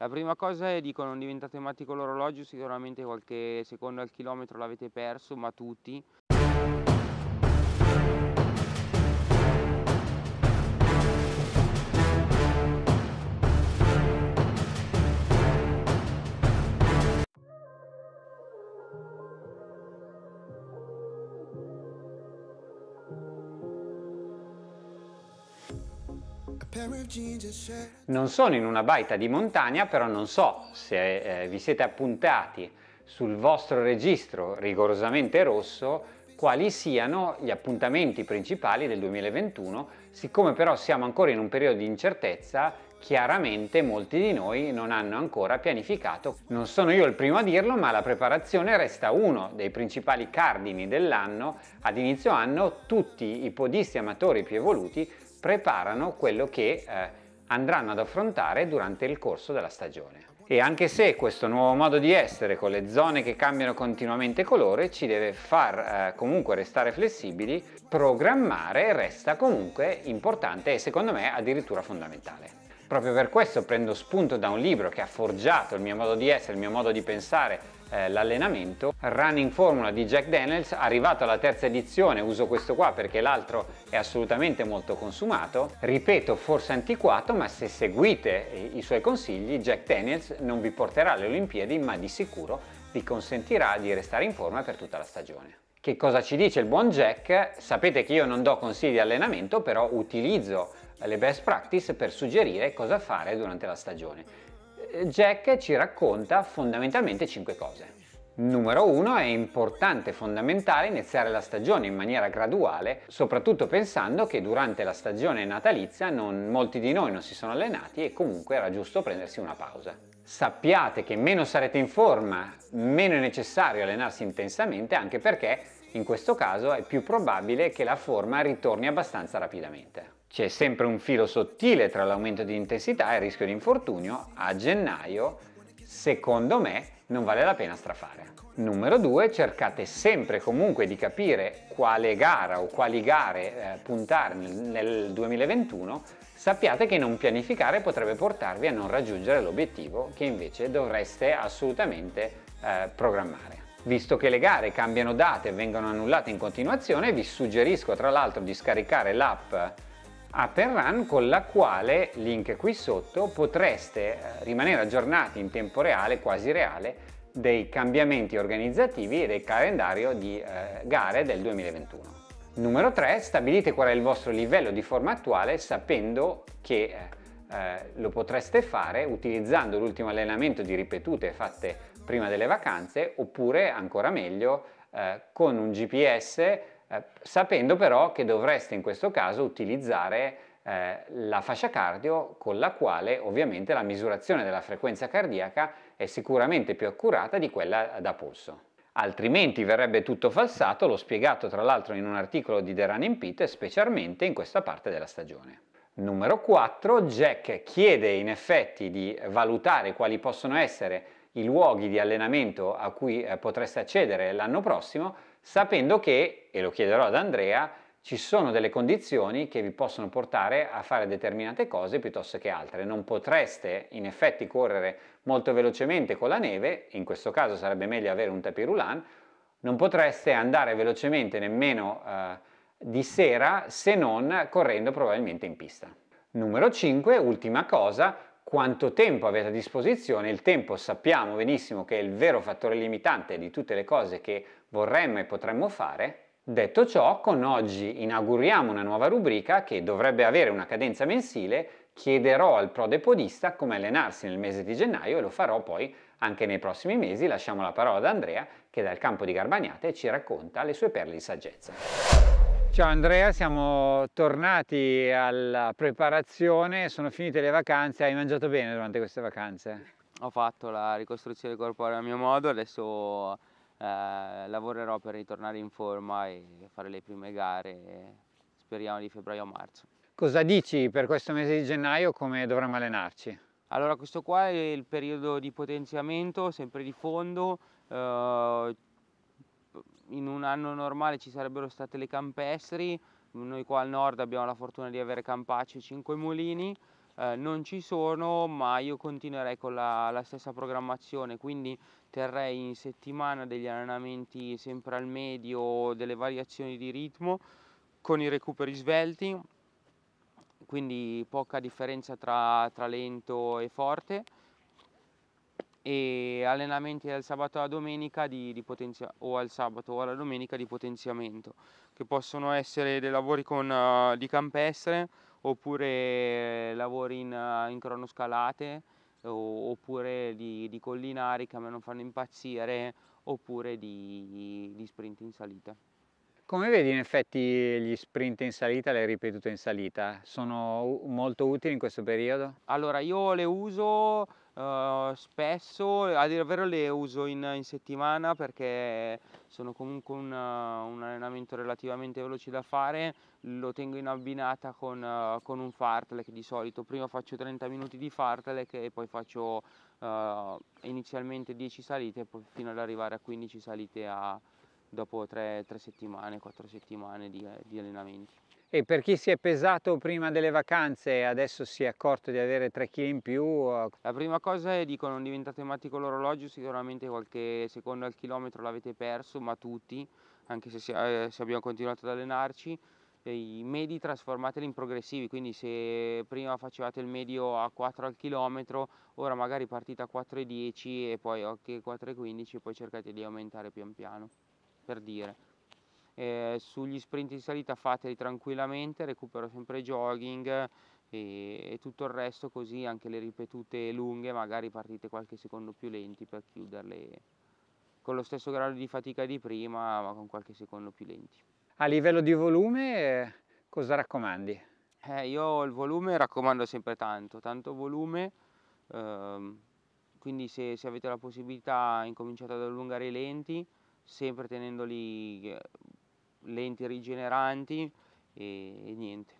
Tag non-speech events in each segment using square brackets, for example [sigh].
La prima cosa è dico non diventate matti con l'orologio, sicuramente qualche secondo al chilometro l'avete perso, ma tutti. Non sono in una baita di montagna, però non so se eh, vi siete appuntati sul vostro registro rigorosamente rosso quali siano gli appuntamenti principali del 2021, siccome però siamo ancora in un periodo di incertezza, chiaramente molti di noi non hanno ancora pianificato. Non sono io il primo a dirlo, ma la preparazione resta uno dei principali cardini dell'anno. Ad inizio anno tutti i podisti amatori più evoluti preparano quello che eh, andranno ad affrontare durante il corso della stagione. E anche se questo nuovo modo di essere con le zone che cambiano continuamente colore ci deve far eh, comunque restare flessibili, programmare resta comunque importante e secondo me addirittura fondamentale. Proprio per questo prendo spunto da un libro che ha forgiato il mio modo di essere, il mio modo di pensare, eh, l'allenamento. Running Formula di Jack Daniels, arrivato alla terza edizione, uso questo qua perché l'altro è assolutamente molto consumato. Ripeto, forse antiquato, ma se seguite i, i suoi consigli, Jack Daniels non vi porterà alle Olimpiadi, ma di sicuro vi consentirà di restare in forma per tutta la stagione. Che cosa ci dice il buon Jack? Sapete che io non do consigli di allenamento, però utilizzo le best practice per suggerire cosa fare durante la stagione. Jack ci racconta fondamentalmente 5 cose. Numero 1 è importante, e fondamentale iniziare la stagione in maniera graduale, soprattutto pensando che durante la stagione natalizia non, molti di noi non si sono allenati e comunque era giusto prendersi una pausa. Sappiate che meno sarete in forma, meno è necessario allenarsi intensamente, anche perché in questo caso è più probabile che la forma ritorni abbastanza rapidamente. C'è sempre un filo sottile tra l'aumento di intensità e il rischio di infortunio. A gennaio, secondo me, non vale la pena strafare. Numero 2, cercate sempre comunque di capire quale gara o quali gare eh, puntare nel, nel 2021. Sappiate che non pianificare potrebbe portarvi a non raggiungere l'obiettivo che invece dovreste assolutamente eh, programmare. Visto che le gare cambiano date e vengono annullate in continuazione, vi suggerisco tra l'altro di scaricare l'app a Run con la quale, link qui sotto, potreste eh, rimanere aggiornati in tempo reale, quasi reale, dei cambiamenti organizzativi e del calendario di eh, gare del 2021. Numero 3, stabilite qual è il vostro livello di forma attuale sapendo che eh, eh, lo potreste fare utilizzando l'ultimo allenamento di ripetute fatte prima delle vacanze oppure ancora meglio eh, con un GPS eh, sapendo però che dovreste in questo caso utilizzare eh, la fascia cardio con la quale ovviamente la misurazione della frequenza cardiaca è sicuramente più accurata di quella da polso. Altrimenti verrebbe tutto falsato, l'ho spiegato tra l'altro in un articolo di The Running Pit, specialmente in questa parte della stagione. Numero 4, Jack chiede in effetti di valutare quali possono essere i luoghi di allenamento a cui eh, potreste accedere l'anno prossimo sapendo che, e lo chiederò ad Andrea, ci sono delle condizioni che vi possono portare a fare determinate cose piuttosto che altre. Non potreste in effetti correre molto velocemente con la neve, in questo caso sarebbe meglio avere un tapirulan, non potreste andare velocemente nemmeno eh, di sera se non correndo probabilmente in pista. Numero 5, ultima cosa, quanto tempo avete a disposizione? Il tempo sappiamo benissimo che è il vero fattore limitante di tutte le cose che vorremmo e potremmo fare. Detto ciò, con oggi inauguriamo una nuova rubrica che dovrebbe avere una cadenza mensile. Chiederò al pro depodista come allenarsi nel mese di gennaio e lo farò poi anche nei prossimi mesi. Lasciamo la parola ad Andrea che dal campo di Garbagnate ci racconta le sue perle di saggezza. Ciao Andrea, siamo tornati alla preparazione, sono finite le vacanze, hai mangiato bene durante queste vacanze? Ho fatto la ricostruzione corporea a mio modo, adesso eh, lavorerò per ritornare in forma e fare le prime gare, speriamo di febbraio-marzo. Cosa dici per questo mese di gennaio, come dovremmo allenarci? Allora questo qua è il periodo di potenziamento, sempre di fondo, eh, in un anno normale ci sarebbero state le campestri, noi qua al nord abbiamo la fortuna di avere Campaccio e Cinque Mulini, eh, non ci sono, ma io continuerei con la, la stessa programmazione, quindi terrei in settimana degli allenamenti sempre al medio, delle variazioni di ritmo con i recuperi svelti, quindi poca differenza tra, tra lento e forte e allenamenti al sabato alla domenica di, di potenzia- o al sabato o alla domenica di potenziamento che possono essere dei lavori con, uh, di campestre oppure eh, lavori in, eh, in cronoscalate oppure di, di, collinari che a me non fanno impazzire oppure di, di sprint in salita. Come vedi in effetti gli sprint in salita, le ripetute in salita, sono molto utili in questo periodo? Allora io le uso Uhm, spesso, a dire vero le uso in, in settimana perché sono comunque un, un, allenamento relativamente veloce da fare, lo tengo in abbinata con, con un fartlek di solito, prima faccio 30 minuti di fartlek e poi faccio uhm, inizialmente 10 salite fino ad arrivare a 15 salite a, dopo 3, 3 settimane, 4 settimane di, di allenamenti e per chi si è pesato prima delle vacanze e adesso si è accorto di avere 3 kg in più? La prima cosa è dico non diventate matti con l'orologio, sicuramente qualche secondo al chilometro l'avete perso, ma tutti, anche se, eh, se abbiamo continuato ad allenarci, i medi trasformateli in progressivi, quindi se prima facevate il medio a 4 al chilometro, ora magari partite a 4,10 e poi ok 4,15 e poi cercate di aumentare pian piano, per dire. Eh, sugli sprint in salita fateli tranquillamente, recupero sempre jogging e, e, tutto il resto così anche le ripetute lunghe magari partite qualche secondo più lenti per chiuderle con lo stesso grado di fatica di prima ma con qualche secondo più lenti. A livello di volume cosa raccomandi? Eh, io il volume raccomando sempre tanto, tanto volume, ehm, quindi se, se avete la possibilità incominciate ad allungare i lenti sempre tenendoli eh, lenti rigeneranti e, e niente.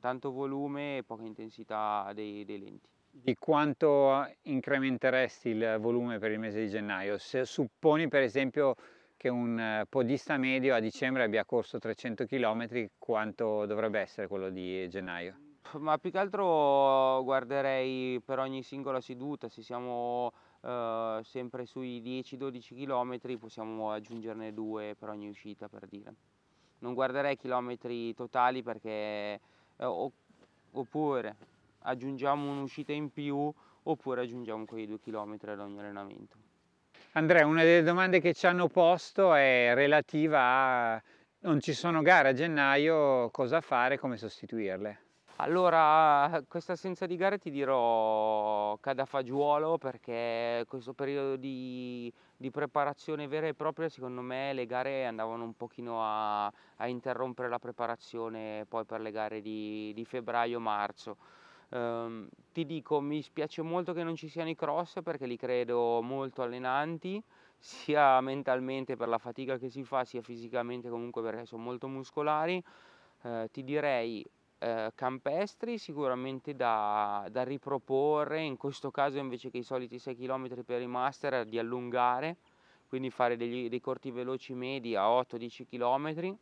Tanto volume e poca intensità dei, dei lenti. Di quanto incrementeresti il volume per il mese di gennaio? Se supponi per esempio che un eh, podista medio a dicembre abbia corso 300 km, quanto dovrebbe essere quello di gennaio? Ma più che altro guarderei per ogni singola seduta, se siamo eh, sempre sui 10-12 km possiamo aggiungerne due per ogni uscita per dire. Non guarderei chilometri totali perché eh, oppure aggiungiamo un'uscita in più oppure aggiungiamo quei due chilometri ad ogni allenamento. Andrea, una delle domande che ci hanno posto è relativa a non ci sono gare a gennaio, cosa fare, come sostituirle? Allora, questa assenza di gare ti dirò cadafagiolo fagiolo perché questo periodo di, di, preparazione vera e propria, secondo me le gare andavano un pochino a, a interrompere la preparazione poi per le gare di, di febbraio-marzo. Ehm, ti dico, mi spiace molto che non ci siano i cross perché li credo molto allenanti, [laughs] sia mentalmente per la fatica che si fa, sia fisicamente comunque perché sono molto muscolari. Eh, ti direi eh, campestri sicuramente da, da, riproporre, in questo caso invece che i soliti 6 km per i master di allungare, quindi fare degli, dei corti veloci medi a 8-10 km,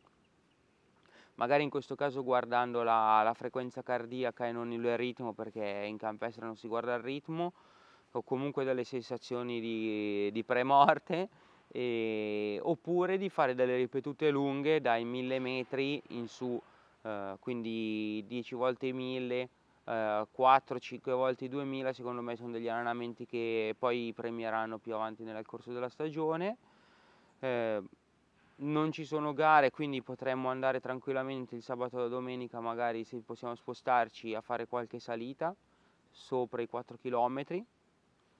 magari in questo caso guardando la, la frequenza cardiaca e non il ritmo perché in campestre non si guarda il ritmo, o comunque delle sensazioni di, di premorte e, oppure di fare delle ripetute lunghe dai 1000 metri in su eh, quindi 10 volte 1000, eh, 4-5 volte 2000 secondo me sono degli allenamenti che poi premieranno più avanti nel corso della stagione. Eh, non ci sono gare, quindi potremmo andare tranquillamente il sabato o la domenica, magari se possiamo spostarci a fare qualche salita sopra i 4 km.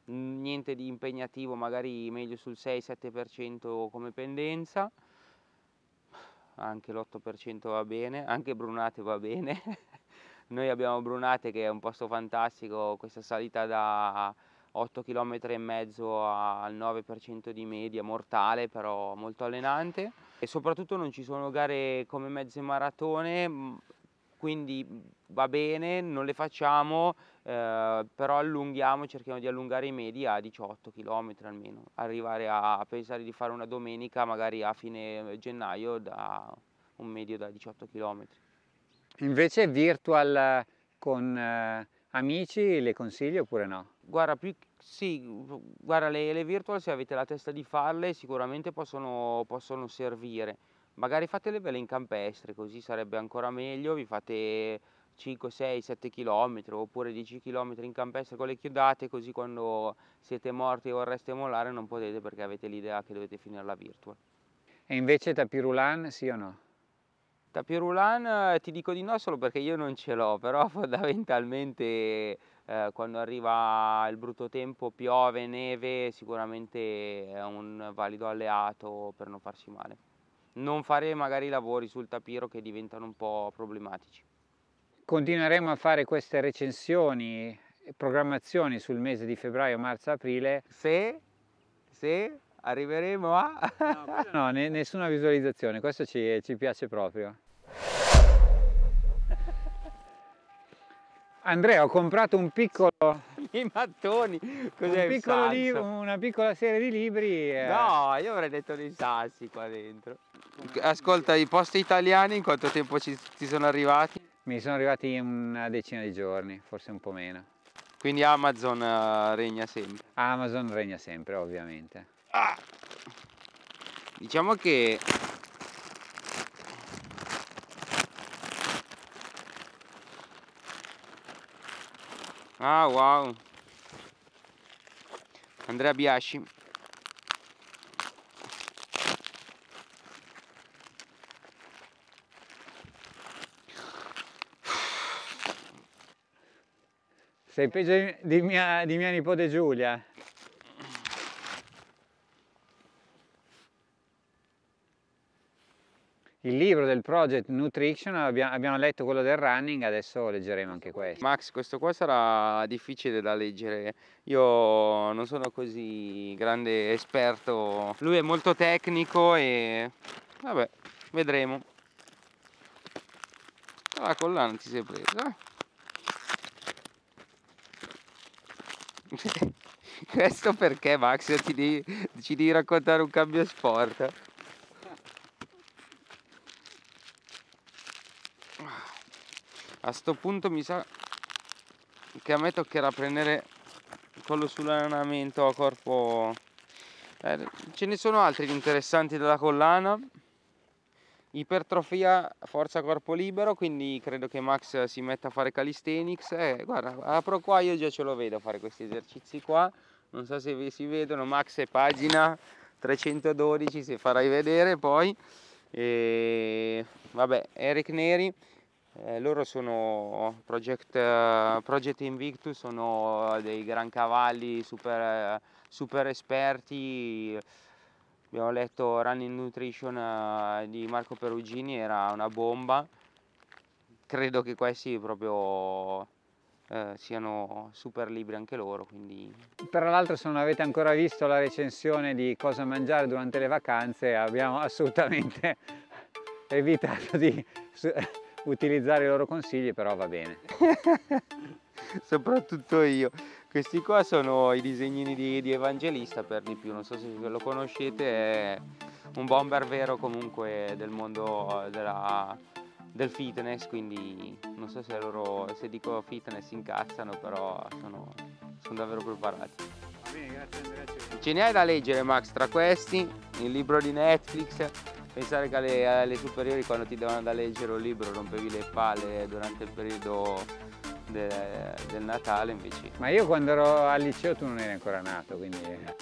Niente di impegnativo, magari meglio sul 6-7% come pendenza anche l'8% va bene, anche Brunate va bene. [laughs] Noi abbiamo Brunate che è un posto fantastico, questa salita da 8 km e mezzo al 9% di media, mortale però molto allenante e soprattutto non ci sono gare come mezze maratone quindi mhmm, va bene, non le facciamo, eh, però allunghiamo, cerchiamo di allungare i medi a 18 km almeno, arrivare a, pensare di fare una domenica magari a fine eh, gennaio da un medio da 18 km. Invece virtual con eh, amici le consiglio oppure no? Guarda, più, sì, guarda le, le, virtual se avete la testa di farle sicuramente possono, possono servire magari fatele belle in campestre, così sarebbe ancora meglio, vi fate 5, 6, 7 km oppure 10 km in campestre con le chiodate, così quando siete morti e vorreste mollare non potete perché avete l'idea che dovete finire la virtual. E invece Tapirulan sì o no? Tapirulan eh, ti dico di no solo perché io non ce l'ho, [laughs] però fondamentalmente eh, quando arriva il brutto tempo, piove, neve, sicuramente è un valido alleato per non farsi male non fare magari lavori sul tapiro che diventano un po' problematici. Continueremo a fare queste recensioni e programmazioni sul mese di febbraio, marzo, aprile. Se, se arriveremo a... no, no nessuna visualizzazione, questo ci, ci piace proprio. Andrea, ho comprato un piccolo i mattoni. Cos'è un un libro, una piccola serie di libri. Eh. No, io avrei detto dei sassi qua dentro. Ascolta, i posti italiani in quanto tempo ci, ti sono arrivati? Mi sono arrivati in una decina di giorni, forse un po' meno. Quindi Amazon eh, regna sempre? Amazon regna sempre, ovviamente. Ah! Diciamo che Ah wow. Andrea Biasci. Sei peggio di mia, di mia nipote Giulia. il libro del Project Nutrition, abbiamo, letto quello del running, adesso leggeremo anche questo. Max, questo qua sarà difficile da leggere, io non sono così grande esperto, lui è molto tecnico e vabbè, vedremo. La collana ti sei presa. [laughs] questo perché Max ci devi, ci devi raccontare un cambio sport. a sto punto mi sa che a me toccherà prendere quello sull'allenamento a corpo eh, ce ne sono altri interessanti della collana ipertrofia forza corpo libero quindi credo che Max si metta a fare calisthenics eh, guarda apro qua io già ce lo vedo fare questi esercizi qua non so se vi si vedono Max è pagina 312 se farai vedere poi e... vabbè Eric Neri eh, loro sono Project, Project, Invictus, sono dei gran cavalli super, super esperti. Abbiamo letto Running Nutrition eh, di Marco Perugini, era una bomba. Credo che questi proprio eh, siano super libri anche loro. Quindi... Tra l'altro se non avete ancora visto la recensione di cosa mangiare durante le vacanze abbiamo assolutamente [laughs] evitato di utilizzare i loro consigli, però va bene. [laughs] Soprattutto io. Questi qua sono i disegnini di, di, Evangelista per di più, non so se lo conoscete, è un bomber vero comunque del mondo eh, della, del fitness, quindi non so se loro, se dico fitness si incazzano, però sono, sono davvero preparati. Va bene, grazie, grazie. Ce ne hai da leggere Max, tra questi, il libro di Netflix, Pensare che alle, alle superiori quando ti davano da leggere un libro rompevi le palle durante il periodo de, del Natale invece. Ma io quando ero al liceo tu non eri ancora nato, quindi... Eh.